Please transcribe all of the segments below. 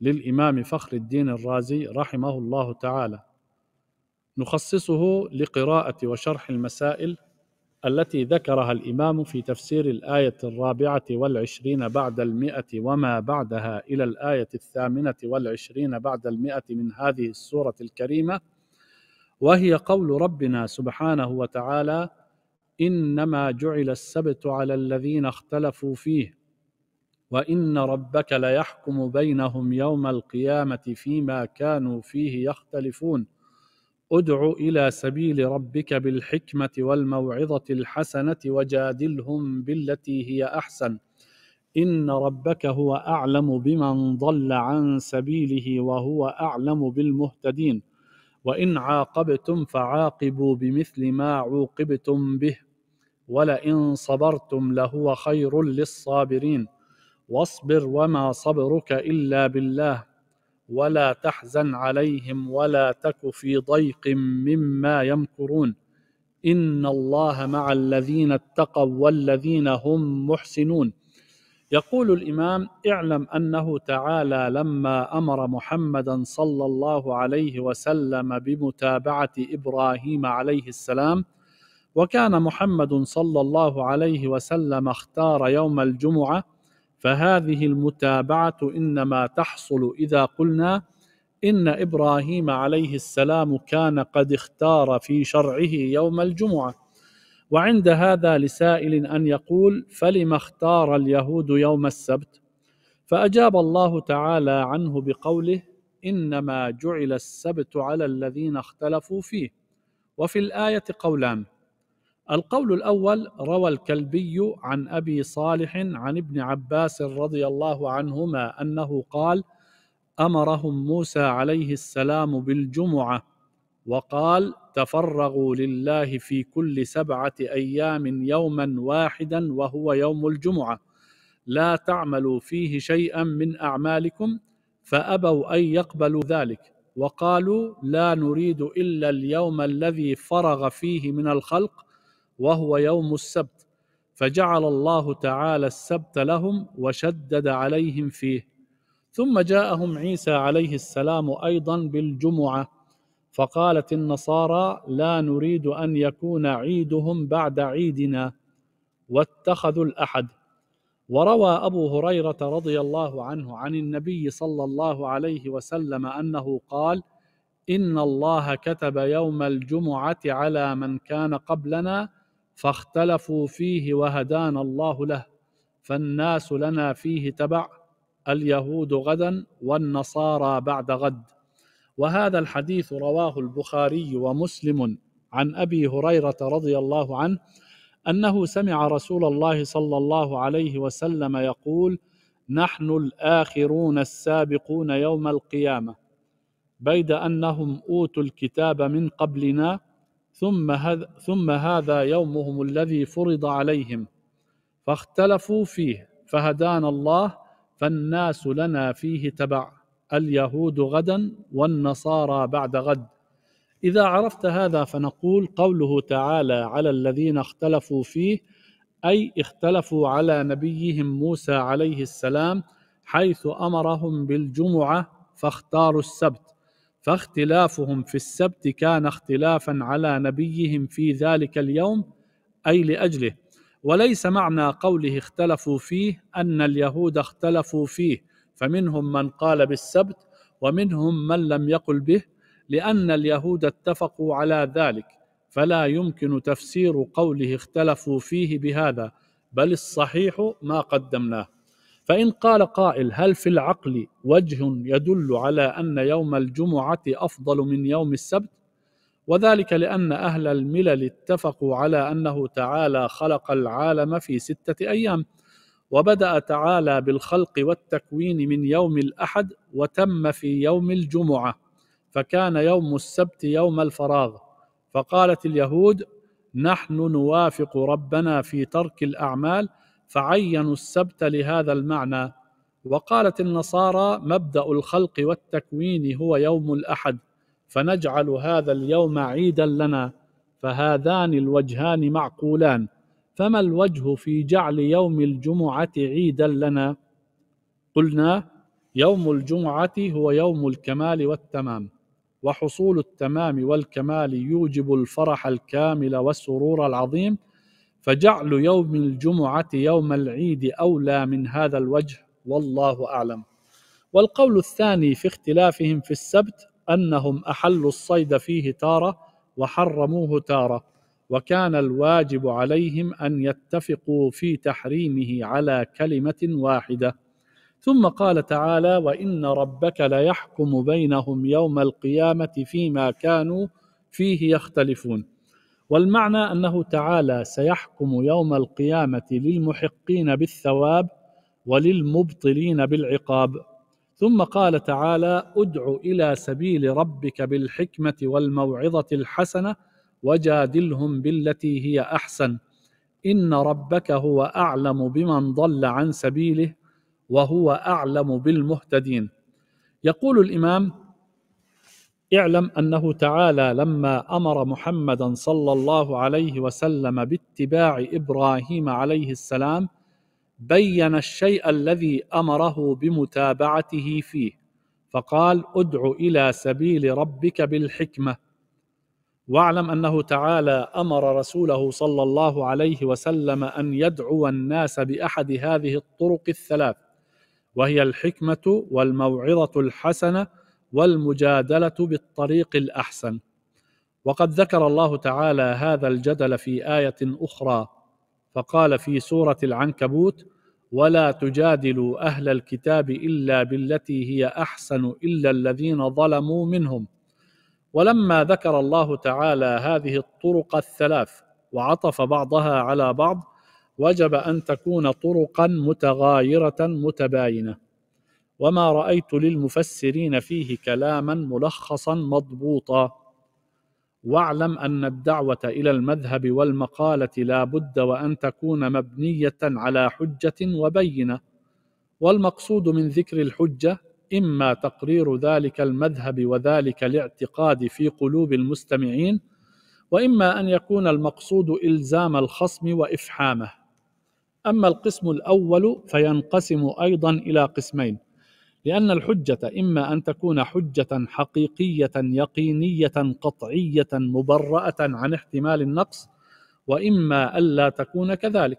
للإمام فخر الدين الرازي رحمه الله تعالى نخصصه لقراءة وشرح المسائل التي ذكرها الإمام في تفسير الآية الرابعة والعشرين بعد المئة وما بعدها إلى الآية الثامنة والعشرين بعد المئة من هذه السورة الكريمة وهي قول ربنا سبحانه وتعالى إنما جعل السبت على الذين اختلفوا فيه وان ربك ليحكم بينهم يوم القيامه فيما كانوا فيه يختلفون ادع الى سبيل ربك بالحكمه والموعظه الحسنه وجادلهم بالتي هي احسن ان ربك هو اعلم بمن ضل عن سبيله وهو اعلم بالمهتدين وان عاقبتم فعاقبوا بمثل ما عوقبتم به ولئن صبرتم لهو خير للصابرين واصبر وما صبرك الا بالله ولا تحزن عليهم ولا تك في ضيق مما يمكرون ان الله مع الذين اتقوا والذين هم محسنون يقول الامام اعلم انه تعالى لما امر محمدا صلى الله عليه وسلم بمتابعه ابراهيم عليه السلام وكان محمد صلى الله عليه وسلم اختار يوم الجمعه فهذه المتابعه انما تحصل اذا قلنا ان ابراهيم عليه السلام كان قد اختار في شرعه يوم الجمعه وعند هذا لسائل ان يقول فلم اختار اليهود يوم السبت فاجاب الله تعالى عنه بقوله انما جعل السبت على الذين اختلفوا فيه وفي الايه قولان القول الاول روى الكلبي عن ابي صالح عن ابن عباس رضي الله عنهما انه قال امرهم موسى عليه السلام بالجمعه وقال تفرغوا لله في كل سبعه ايام يوما واحدا وهو يوم الجمعه لا تعملوا فيه شيئا من اعمالكم فابوا ان يقبلوا ذلك وقالوا لا نريد الا اليوم الذي فرغ فيه من الخلق وهو يوم السبت فجعل الله تعالى السبت لهم وشدد عليهم فيه ثم جاءهم عيسى عليه السلام ايضا بالجمعه فقالت النصارى لا نريد ان يكون عيدهم بعد عيدنا واتخذوا الاحد وروى ابو هريره رضي الله عنه عن النبي صلى الله عليه وسلم انه قال ان الله كتب يوم الجمعه على من كان قبلنا فاختلفوا فيه وهدانا الله له فالناس لنا فيه تبع اليهود غدا والنصارى بعد غد وهذا الحديث رواه البخاري ومسلم عن ابي هريره رضي الله عنه انه سمع رسول الله صلى الله عليه وسلم يقول نحن الاخرون السابقون يوم القيامه بيد انهم اوتوا الكتاب من قبلنا ثم هذ ثم هذا يومهم الذي فرض عليهم فاختلفوا فيه فهدانا الله فالناس لنا فيه تبع اليهود غدا والنصارى بعد غد إذا عرفت هذا فنقول قوله تعالى على الذين اختلفوا فيه أي اختلفوا على نبيهم موسى عليه السلام حيث أمرهم بالجمعة فاختاروا السبت فاختلافهم في السبت كان اختلافا على نبيهم في ذلك اليوم اي لاجله وليس معنى قوله اختلفوا فيه ان اليهود اختلفوا فيه فمنهم من قال بالسبت ومنهم من لم يقل به لان اليهود اتفقوا على ذلك فلا يمكن تفسير قوله اختلفوا فيه بهذا بل الصحيح ما قدمناه فإن قال قائل هل في العقل وجه يدل على أن يوم الجمعة أفضل من يوم السبت؟ وذلك لأن أهل الملل اتفقوا على أنه تعالى خلق العالم في ستة أيام، وبدأ تعالى بالخلق والتكوين من يوم الأحد وتم في يوم الجمعة، فكان يوم السبت يوم الفراغ، فقالت اليهود: نحن نوافق ربنا في ترك الأعمال فعينوا السبت لهذا المعنى وقالت النصارى مبدا الخلق والتكوين هو يوم الاحد فنجعل هذا اليوم عيدا لنا فهذان الوجهان معقولان فما الوجه في جعل يوم الجمعه عيدا لنا قلنا يوم الجمعه هو يوم الكمال والتمام وحصول التمام والكمال يوجب الفرح الكامل والسرور العظيم فجعل يوم الجمعة يوم العيد أولى من هذا الوجه والله أعلم والقول الثاني في اختلافهم في السبت أنهم أحلوا الصيد فيه تارة وحرموه تارة وكان الواجب عليهم أن يتفقوا في تحريمه على كلمة واحدة ثم قال تعالى وإن ربك ليحكم بينهم يوم القيامة فيما كانوا فيه يختلفون والمعنى انه تعالى سيحكم يوم القيامه للمحقين بالثواب وللمبطلين بالعقاب ثم قال تعالى ادع الى سبيل ربك بالحكمه والموعظه الحسنه وجادلهم بالتي هي احسن ان ربك هو اعلم بمن ضل عن سبيله وهو اعلم بالمهتدين يقول الامام اعلم انه تعالى لما امر محمدا صلى الله عليه وسلم باتباع ابراهيم عليه السلام بين الشيء الذي امره بمتابعته فيه فقال ادع الى سبيل ربك بالحكمه واعلم انه تعالى امر رسوله صلى الله عليه وسلم ان يدعو الناس باحد هذه الطرق الثلاث وهي الحكمه والموعظه الحسنه والمجادله بالطريق الاحسن وقد ذكر الله تعالى هذا الجدل في ايه اخرى فقال في سوره العنكبوت ولا تجادلوا اهل الكتاب الا بالتي هي احسن الا الذين ظلموا منهم ولما ذكر الله تعالى هذه الطرق الثلاث وعطف بعضها على بعض وجب ان تكون طرقا متغايره متباينه وما رايت للمفسرين فيه كلاما ملخصا مضبوطا واعلم ان الدعوه الى المذهب والمقاله لا بد وان تكون مبنيه على حجه وبينه والمقصود من ذكر الحجه اما تقرير ذلك المذهب وذلك الاعتقاد في قلوب المستمعين واما ان يكون المقصود الزام الخصم وافحامه اما القسم الاول فينقسم ايضا الى قسمين لأن الحجة إما أن تكون حجة حقيقية يقينية قطعية مبرأة عن احتمال النقص وإما ألا تكون كذلك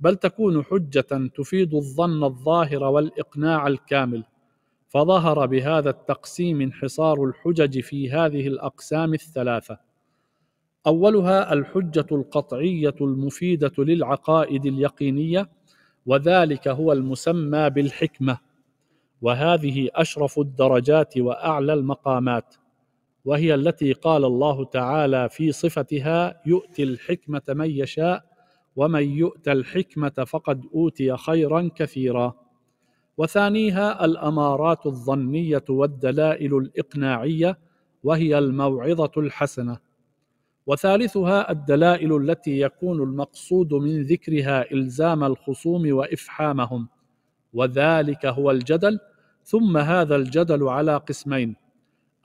بل تكون حجة تفيد الظن الظاهر والإقناع الكامل فظهر بهذا التقسيم انحصار الحجج في هذه الأقسام الثلاثة أولها الحجة القطعية المفيدة للعقائد اليقينية وذلك هو المسمى بالحكمه وهذه اشرف الدرجات واعلى المقامات وهي التي قال الله تعالى في صفتها يؤتي الحكمه من يشاء ومن يؤت الحكمه فقد اوتي خيرا كثيرا وثانيها الامارات الظنيه والدلائل الاقناعيه وهي الموعظه الحسنه وثالثها الدلائل التي يكون المقصود من ذكرها الزام الخصوم وافحامهم وذلك هو الجدل ثم هذا الجدل على قسمين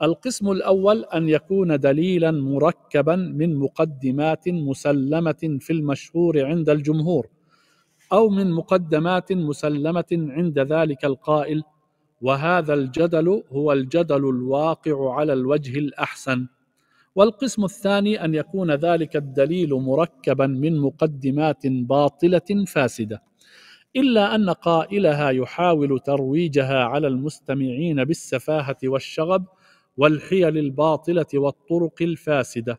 القسم الاول ان يكون دليلا مركبا من مقدمات مسلمه في المشهور عند الجمهور او من مقدمات مسلمه عند ذلك القائل وهذا الجدل هو الجدل الواقع على الوجه الاحسن والقسم الثاني ان يكون ذلك الدليل مركبا من مقدمات باطله فاسده الا ان قائلها يحاول ترويجها على المستمعين بالسفاهه والشغب والحيل الباطله والطرق الفاسده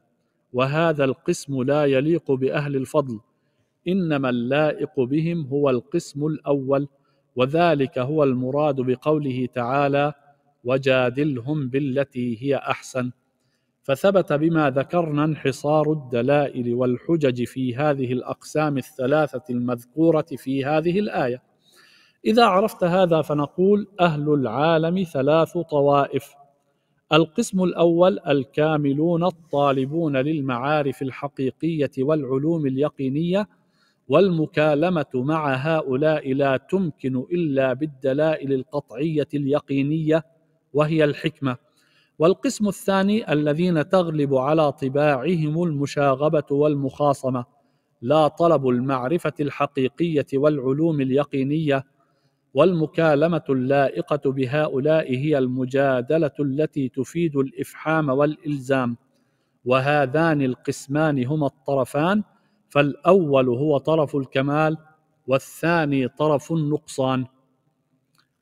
وهذا القسم لا يليق باهل الفضل انما اللائق بهم هو القسم الاول وذلك هو المراد بقوله تعالى وجادلهم بالتي هي احسن فثبت بما ذكرنا انحصار الدلائل والحجج في هذه الاقسام الثلاثه المذكوره في هذه الايه اذا عرفت هذا فنقول اهل العالم ثلاث طوائف القسم الاول الكاملون الطالبون للمعارف الحقيقيه والعلوم اليقينيه والمكالمه مع هؤلاء لا تمكن الا بالدلائل القطعيه اليقينيه وهي الحكمه والقسم الثاني الذين تغلب على طباعهم المشاغبه والمخاصمه لا طلب المعرفه الحقيقيه والعلوم اليقينيه والمكالمه اللائقه بهؤلاء هي المجادله التي تفيد الافحام والالزام وهذان القسمان هما الطرفان فالاول هو طرف الكمال والثاني طرف النقصان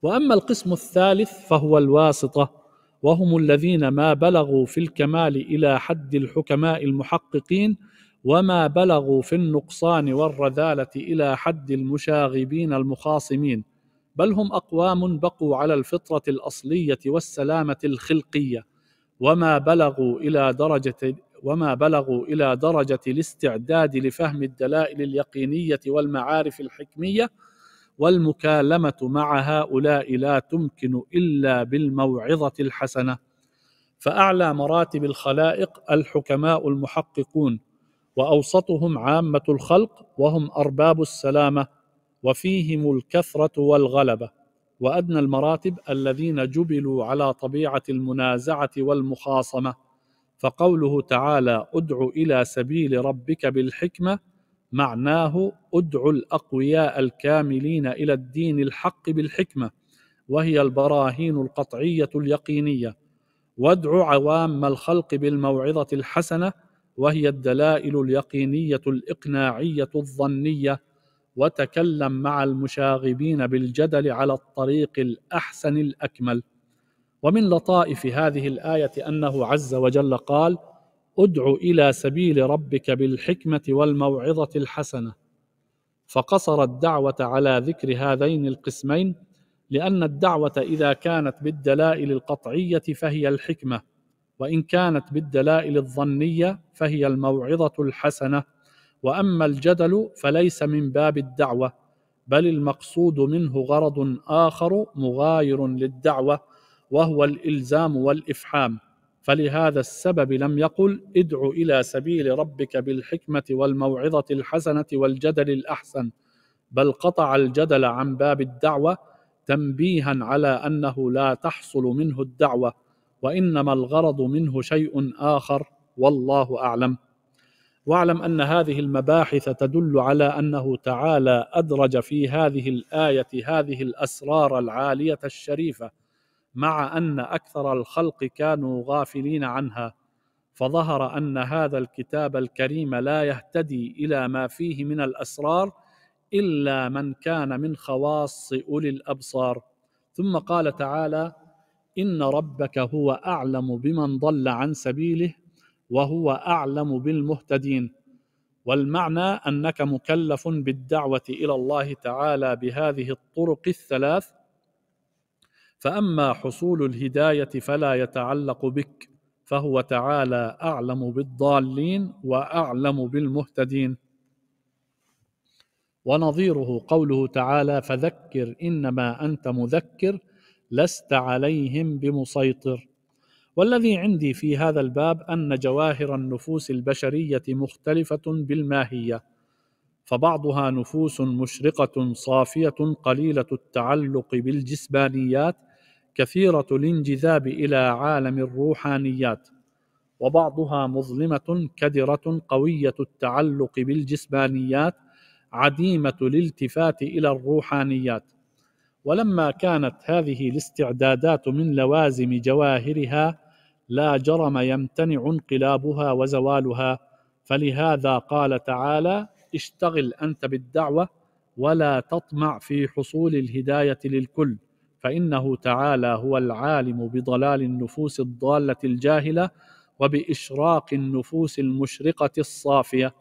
واما القسم الثالث فهو الواسطه وهم الذين ما بلغوا في الكمال الى حد الحكماء المحققين وما بلغوا في النقصان والرذاله الى حد المشاغبين المخاصمين بل هم اقوام بقوا على الفطره الاصليه والسلامه الخلقيه وما بلغوا الى درجه وما بلغوا الى درجه الاستعداد لفهم الدلائل اليقينيه والمعارف الحكميه والمكالمه مع هؤلاء لا تمكن الا بالموعظه الحسنه فاعلى مراتب الخلائق الحكماء المحققون واوسطهم عامه الخلق وهم ارباب السلامه وفيهم الكثره والغلبه وادنى المراتب الذين جبلوا على طبيعه المنازعه والمخاصمه فقوله تعالى ادع الى سبيل ربك بالحكمه معناه ادعوا الاقوياء الكاملين الى الدين الحق بالحكمه وهي البراهين القطعيه اليقينيه وادعوا عوام الخلق بالموعظه الحسنه وهي الدلائل اليقينيه الاقناعيه الظنيه وتكلم مع المشاغبين بالجدل على الطريق الاحسن الاكمل ومن لطائف هذه الايه انه عز وجل قال ادع الى سبيل ربك بالحكمه والموعظه الحسنه فقصر الدعوه على ذكر هذين القسمين لان الدعوه اذا كانت بالدلائل القطعيه فهي الحكمه وان كانت بالدلائل الظنيه فهي الموعظه الحسنه واما الجدل فليس من باب الدعوه بل المقصود منه غرض اخر مغاير للدعوه وهو الالزام والافحام فلهذا السبب لم يقل ادع الى سبيل ربك بالحكمه والموعظه الحسنه والجدل الاحسن بل قطع الجدل عن باب الدعوه تنبيها على انه لا تحصل منه الدعوه وانما الغرض منه شيء اخر والله اعلم واعلم ان هذه المباحث تدل على انه تعالى ادرج في هذه الايه هذه الاسرار العاليه الشريفه مع ان اكثر الخلق كانوا غافلين عنها فظهر ان هذا الكتاب الكريم لا يهتدي الى ما فيه من الاسرار الا من كان من خواص اولي الابصار ثم قال تعالى ان ربك هو اعلم بمن ضل عن سبيله وهو اعلم بالمهتدين والمعنى انك مكلف بالدعوه الى الله تعالى بهذه الطرق الثلاث فاما حصول الهدايه فلا يتعلق بك فهو تعالى اعلم بالضالين واعلم بالمهتدين ونظيره قوله تعالى فذكر انما انت مذكر لست عليهم بمسيطر والذي عندي في هذا الباب ان جواهر النفوس البشريه مختلفه بالماهيه فبعضها نفوس مشرقه صافيه قليله التعلق بالجسمانيات كثيرة الانجذاب إلى عالم الروحانيات وبعضها مظلمة كدرة قوية التعلق بالجسمانيات عديمة الالتفات إلى الروحانيات ولما كانت هذه الاستعدادات من لوازم جواهرها لا جرم يمتنع انقلابها وزوالها فلهذا قال تعالى اشتغل انت بالدعوه ولا تطمع في حصول الهدايه للكل فانه تعالى هو العالم بضلال النفوس الضاله الجاهله وباشراق النفوس المشرقه الصافيه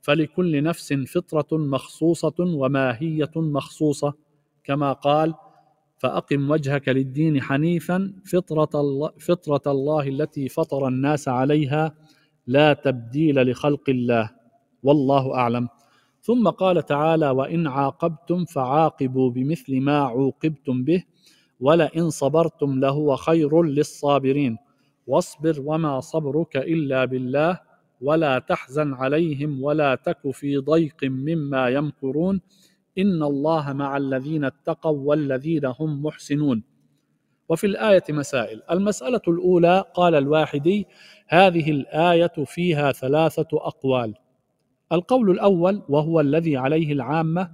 فلكل نفس فطره مخصوصه وماهيه مخصوصه كما قال فاقم وجهك للدين حنيفا فطره الله, فطرة الله التي فطر الناس عليها لا تبديل لخلق الله والله اعلم ثم قال تعالى وان عاقبتم فعاقبوا بمثل ما عوقبتم به ولئن صبرتم لهو خير للصابرين واصبر وما صبرك الا بالله ولا تحزن عليهم ولا تك في ضيق مما يمكرون ان الله مع الذين اتقوا والذين هم محسنون وفي الايه مسائل المساله الاولى قال الواحدي هذه الايه فيها ثلاثه اقوال القول الاول وهو الذي عليه العامه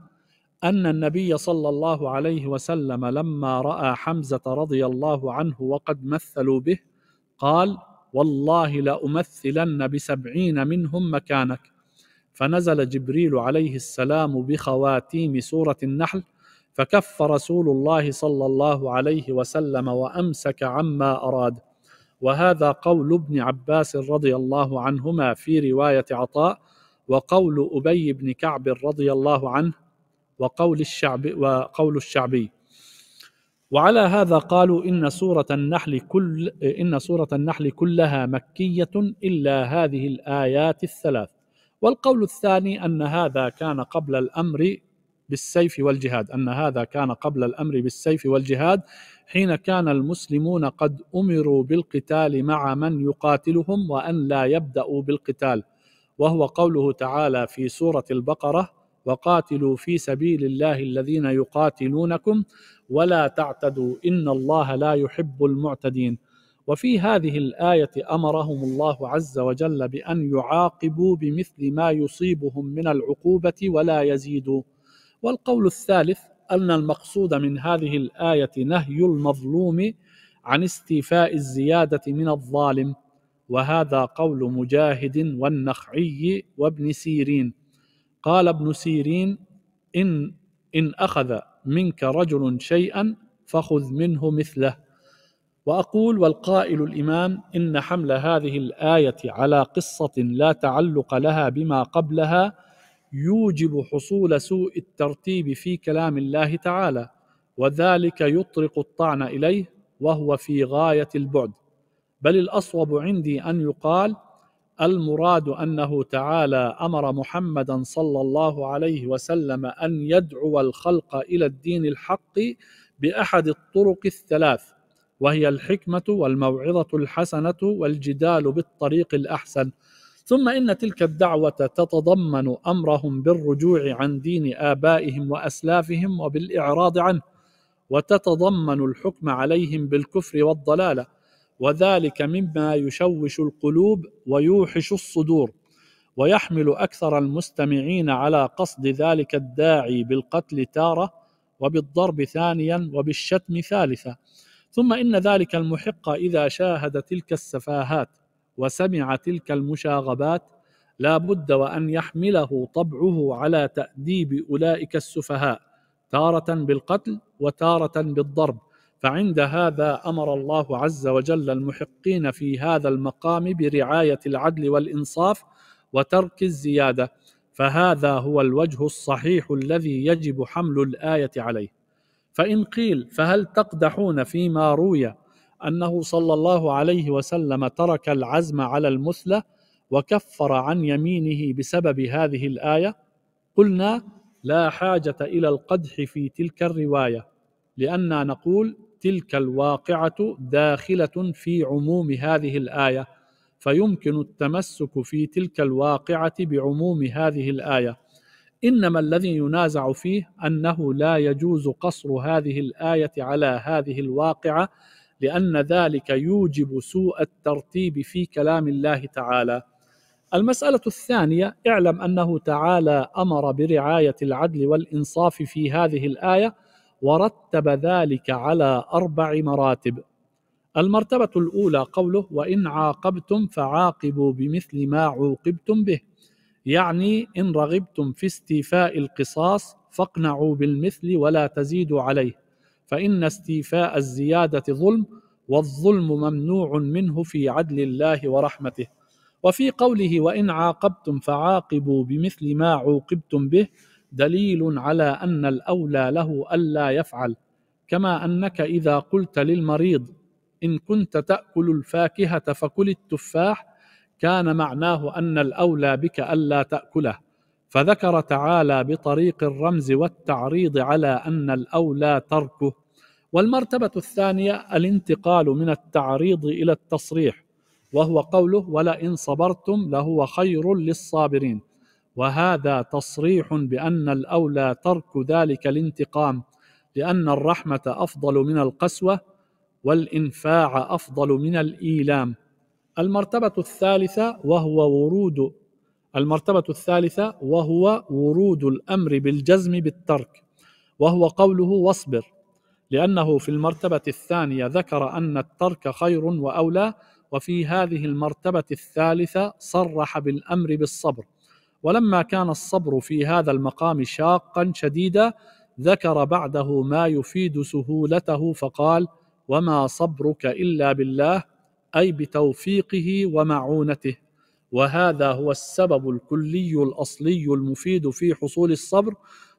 ان النبي صلى الله عليه وسلم لما راى حمزه رضي الله عنه وقد مثلوا به قال والله لامثلن بسبعين منهم مكانك فنزل جبريل عليه السلام بخواتيم سوره النحل فكف رسول الله صلى الله عليه وسلم وامسك عما اراد وهذا قول ابن عباس رضي الله عنهما في روايه عطاء وقول أبي بن كعب رضي الله عنه وقول الشعبي وقول الشعبي وعلى هذا قالوا إن سورة النحل كل إن سورة النحل كلها مكية إلا هذه الآيات الثلاث والقول الثاني أن هذا كان قبل الأمر بالسيف والجهاد أن هذا كان قبل الأمر بالسيف والجهاد حين كان المسلمون قد أمروا بالقتال مع من يقاتلهم وأن لا يبدأوا بالقتال وهو قوله تعالى في سوره البقره وقاتلوا في سبيل الله الذين يقاتلونكم ولا تعتدوا ان الله لا يحب المعتدين وفي هذه الايه امرهم الله عز وجل بان يعاقبوا بمثل ما يصيبهم من العقوبه ولا يزيدوا والقول الثالث ان المقصود من هذه الايه نهي المظلوم عن استيفاء الزياده من الظالم وهذا قول مجاهد والنخعي وابن سيرين قال ابن سيرين إن, إن أخذ منك رجل شيئا فخذ منه مثله وأقول والقائل الإمام إن حمل هذه الآية على قصة لا تعلق لها بما قبلها يوجب حصول سوء الترتيب في كلام الله تعالى وذلك يطرق الطعن إليه وهو في غاية البعد بل الاصوب عندي ان يقال المراد انه تعالى امر محمدا صلى الله عليه وسلم ان يدعو الخلق الى الدين الحق باحد الطرق الثلاث وهي الحكمه والموعظه الحسنه والجدال بالطريق الاحسن ثم ان تلك الدعوه تتضمن امرهم بالرجوع عن دين ابائهم واسلافهم وبالاعراض عنه وتتضمن الحكم عليهم بالكفر والضلاله وذلك مما يشوش القلوب ويوحش الصدور ويحمل اكثر المستمعين على قصد ذلك الداعي بالقتل تاره وبالضرب ثانيا وبالشتم ثالثا ثم ان ذلك المحق اذا شاهد تلك السفاهات وسمع تلك المشاغبات لا بد وان يحمله طبعه على تاديب اولئك السفهاء تاره بالقتل وتاره بالضرب فعند هذا امر الله عز وجل المحقين في هذا المقام برعايه العدل والانصاف وترك الزياده فهذا هو الوجه الصحيح الذي يجب حمل الايه عليه فان قيل فهل تقدحون فيما روي انه صلى الله عليه وسلم ترك العزم على المثلى وكفر عن يمينه بسبب هذه الايه قلنا لا حاجه الى القدح في تلك الروايه لأننا نقول تلك الواقعه داخله في عموم هذه الايه فيمكن التمسك في تلك الواقعه بعموم هذه الايه انما الذي ينازع فيه انه لا يجوز قصر هذه الايه على هذه الواقعه لان ذلك يوجب سوء الترتيب في كلام الله تعالى المساله الثانيه اعلم انه تعالى امر برعايه العدل والانصاف في هذه الايه ورتب ذلك على اربع مراتب المرتبه الاولى قوله وان عاقبتم فعاقبوا بمثل ما عوقبتم به يعني ان رغبتم في استيفاء القصاص فاقنعوا بالمثل ولا تزيدوا عليه فان استيفاء الزياده ظلم والظلم ممنوع منه في عدل الله ورحمته وفي قوله وان عاقبتم فعاقبوا بمثل ما عوقبتم به دليل على ان الاولى له الا يفعل كما انك اذا قلت للمريض ان كنت تاكل الفاكهه فكل التفاح كان معناه ان الاولى بك الا تاكله فذكر تعالى بطريق الرمز والتعريض على ان الاولى تركه والمرتبه الثانيه الانتقال من التعريض الى التصريح وهو قوله ولئن صبرتم لهو خير للصابرين وهذا تصريح بان الاولى ترك ذلك الانتقام لان الرحمه افضل من القسوه والانفاع افضل من الايلام المرتبه الثالثه وهو ورود المرتبه الثالثه وهو ورود الامر بالجزم بالترك وهو قوله واصبر لانه في المرتبه الثانيه ذكر ان الترك خير واولى وفي هذه المرتبه الثالثه صرح بالامر بالصبر ولما كان الصبر في هذا المقام شاقا شديدا ذكر بعده ما يفيد سهولته فقال وما صبرك الا بالله اي بتوفيقه ومعونته وهذا هو السبب الكلي الاصلي المفيد في حصول الصبر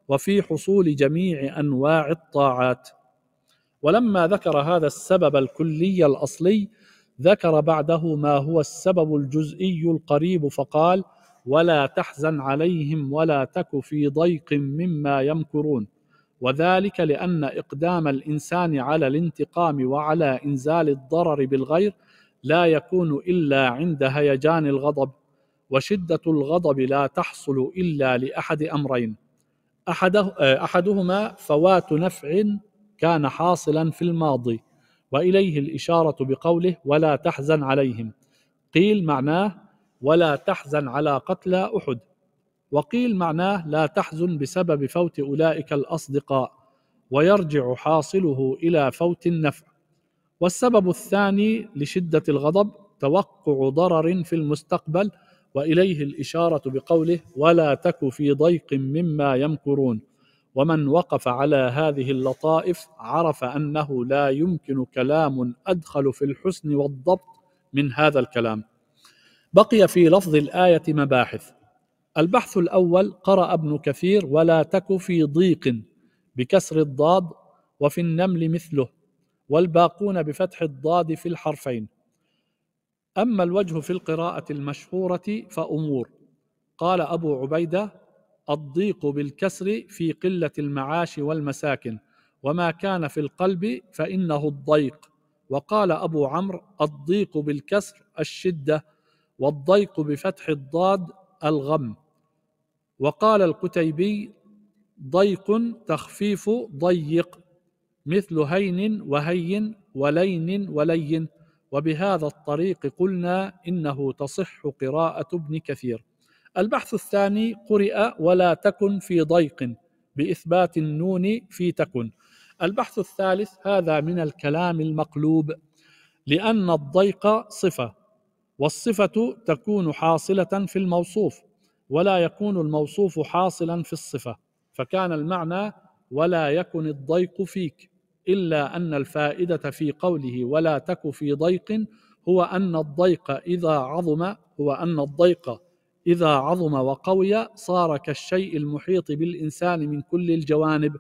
وفي حصول جميع انواع الطاعات ولما ذكر هذا السبب الكلي الاصلي ذكر بعده ما هو السبب الجزئي القريب فقال ولا تحزن عليهم ولا تك في ضيق مما يمكرون وذلك لان اقدام الانسان على الانتقام وعلى انزال الضرر بالغير لا يكون الا عند هيجان الغضب وشده الغضب لا تحصل الا لاحد امرين أحده احدهما فوات نفع كان حاصلا في الماضي واليه الاشاره بقوله ولا تحزن عليهم قيل معناه ولا تحزن على قتلى احد وقيل معناه لا تحزن بسبب فوت اولئك الاصدقاء ويرجع حاصله الى فوت النفع والسبب الثاني لشده الغضب توقع ضرر في المستقبل واليه الاشاره بقوله ولا تك في ضيق مما يمكرون ومن وقف على هذه اللطائف عرف انه لا يمكن كلام ادخل في الحسن والضبط من هذا الكلام بقي في لفظ الآية مباحث البحث الأول قرأ ابن كثير ولا تك في ضيق بكسر الضاد وفي النمل مثله والباقون بفتح الضاد في الحرفين أما الوجه في القراءة المشهورة فأمور قال أبو عبيدة الضيق بالكسر في قلة المعاش والمساكن وما كان في القلب فإنه الضيق وقال أبو عمرو الضيق بالكسر الشدة والضيق بفتح الضاد الغم وقال القتيبي ضيق تخفيف ضيق مثل هين وهين ولين ولين وبهذا الطريق قلنا انه تصح قراءه ابن كثير البحث الثاني قرئ ولا تكن في ضيق باثبات النون في تكن البحث الثالث هذا من الكلام المقلوب لان الضيق صفه والصفة تكون حاصلة في الموصوف ولا يكون الموصوف حاصلا في الصفة فكان المعنى ولا يكن الضيق فيك إلا أن الفائدة في قوله ولا تك في ضيق هو أن الضيق إذا عظم هو أن الضيق إذا عظم وقوي صار كالشيء المحيط بالإنسان من كل الجوانب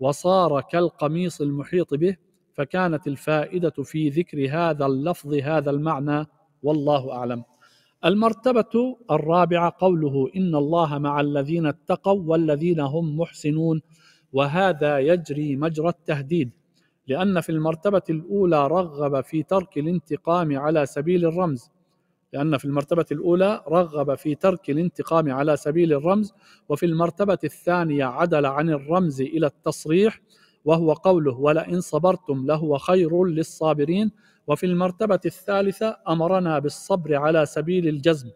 وصار كالقميص المحيط به فكانت الفائدة في ذكر هذا اللفظ هذا المعنى والله اعلم المرتبه الرابعه قوله ان الله مع الذين اتقوا والذين هم محسنون وهذا يجري مجرى التهديد لان في المرتبه الاولى رغب في ترك الانتقام على سبيل الرمز لأن في المرتبة الأولى رغب في ترك الانتقام على سبيل الرمز وفي المرتبة الثانية عدل عن الرمز إلى التصريح وهو قوله ولئن صبرتم لهو خير للصابرين وفي المرتبة الثالثة أمرنا بالصبر على سبيل الجزم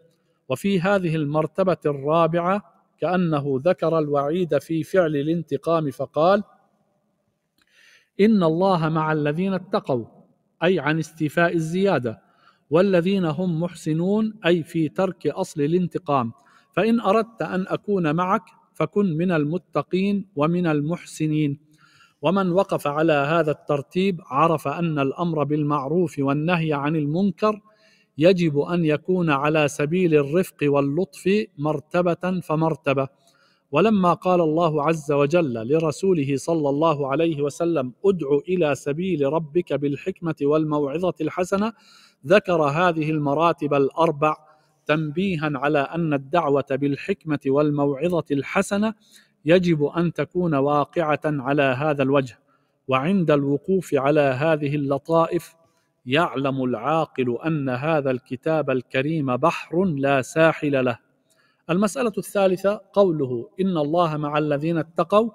وفي هذه المرتبة الرابعة كأنه ذكر الوعيد في فعل الانتقام فقال: إن الله مع الذين اتقوا أي عن استيفاء الزيادة والذين هم محسنون أي في ترك أصل الانتقام فإن أردت أن أكون معك فكن من المتقين ومن المحسنين ومن وقف على هذا الترتيب عرف ان الامر بالمعروف والنهي عن المنكر يجب ان يكون على سبيل الرفق واللطف مرتبه فمرتبه ولما قال الله عز وجل لرسوله صلى الله عليه وسلم ادع الى سبيل ربك بالحكمه والموعظه الحسنه ذكر هذه المراتب الاربع تنبيها على ان الدعوه بالحكمه والموعظه الحسنه يجب ان تكون واقعه على هذا الوجه وعند الوقوف على هذه اللطائف يعلم العاقل ان هذا الكتاب الكريم بحر لا ساحل له المساله الثالثه قوله ان الله مع الذين اتقوا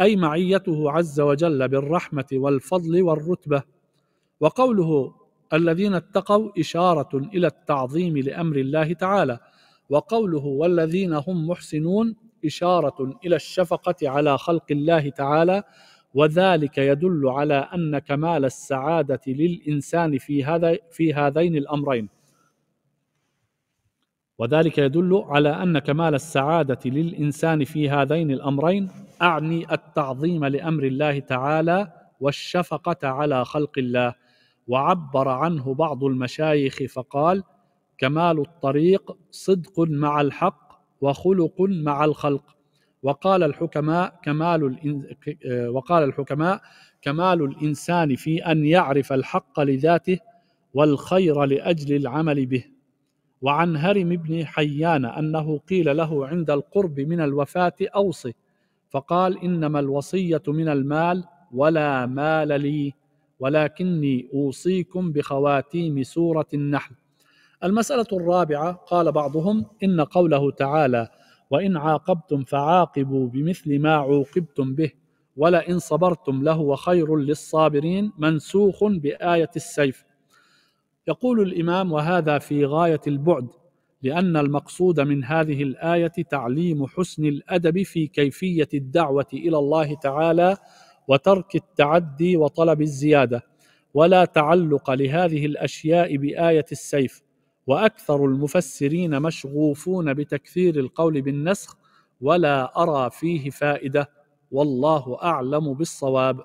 اي معيته عز وجل بالرحمه والفضل والرتبه وقوله الذين اتقوا اشاره الى التعظيم لامر الله تعالى وقوله والذين هم محسنون إشارة إلى الشفقة على خلق الله تعالى وذلك يدل على أن كمال السعادة للإنسان في هذا في هذين الأمرين وذلك يدل على أن كمال السعادة للإنسان في هذين الأمرين أعني التعظيم لأمر الله تعالى والشفقة على خلق الله وعبر عنه بعض المشايخ فقال كمال الطريق صدق مع الحق وخلق مع الخلق وقال الحكماء كمال الإن... وقال الحكماء كمال الإنسان في أن يعرف الحق لذاته والخير لأجل العمل به وعن هرم بن حيان أنه قيل له عند القرب من الوفاة أوصه فقال إنما الوصية من المال ولا مال لي ولكني أوصيكم بخواتيم سورة النحل المسألة الرابعة قال بعضهم إن قوله تعالى وإن عاقبتم فعاقبوا بمثل ما عوقبتم به ولئن صبرتم لهو خير للصابرين منسوخ بآية السيف يقول الإمام وهذا في غاية البعد لأن المقصود من هذه الآية تعليم حسن الأدب في كيفية الدعوة إلى الله تعالى وترك التعدي وطلب الزيادة ولا تعلق لهذه الأشياء بآية السيف واكثر المفسرين مشغوفون بتكثير القول بالنسخ ولا ارى فيه فائده والله اعلم بالصواب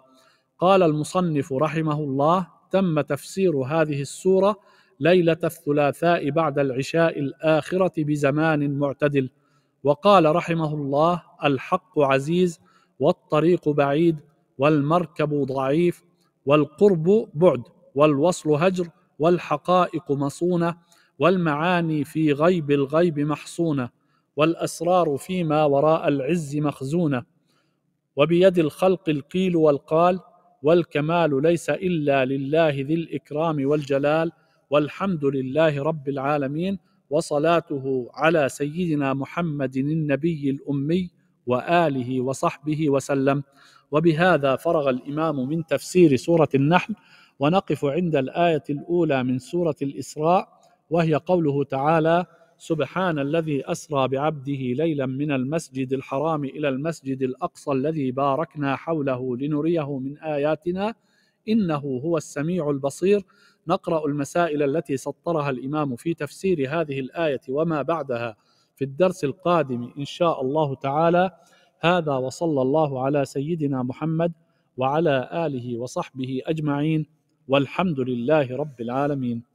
قال المصنف رحمه الله تم تفسير هذه السوره ليله الثلاثاء بعد العشاء الاخره بزمان معتدل وقال رحمه الله الحق عزيز والطريق بعيد والمركب ضعيف والقرب بعد والوصل هجر والحقائق مصونه والمعاني في غيب الغيب محصونه والاسرار فيما وراء العز مخزونه وبيد الخلق القيل والقال والكمال ليس الا لله ذي الاكرام والجلال والحمد لله رب العالمين وصلاته على سيدنا محمد النبي الامي واله وصحبه وسلم وبهذا فرغ الامام من تفسير سوره النحل ونقف عند الايه الاولى من سوره الاسراء وهي قوله تعالى سبحان الذي اسرى بعبده ليلا من المسجد الحرام الى المسجد الاقصى الذي باركنا حوله لنريه من اياتنا انه هو السميع البصير نقرا المسائل التي سطرها الامام في تفسير هذه الايه وما بعدها في الدرس القادم ان شاء الله تعالى هذا وصلى الله على سيدنا محمد وعلى اله وصحبه اجمعين والحمد لله رب العالمين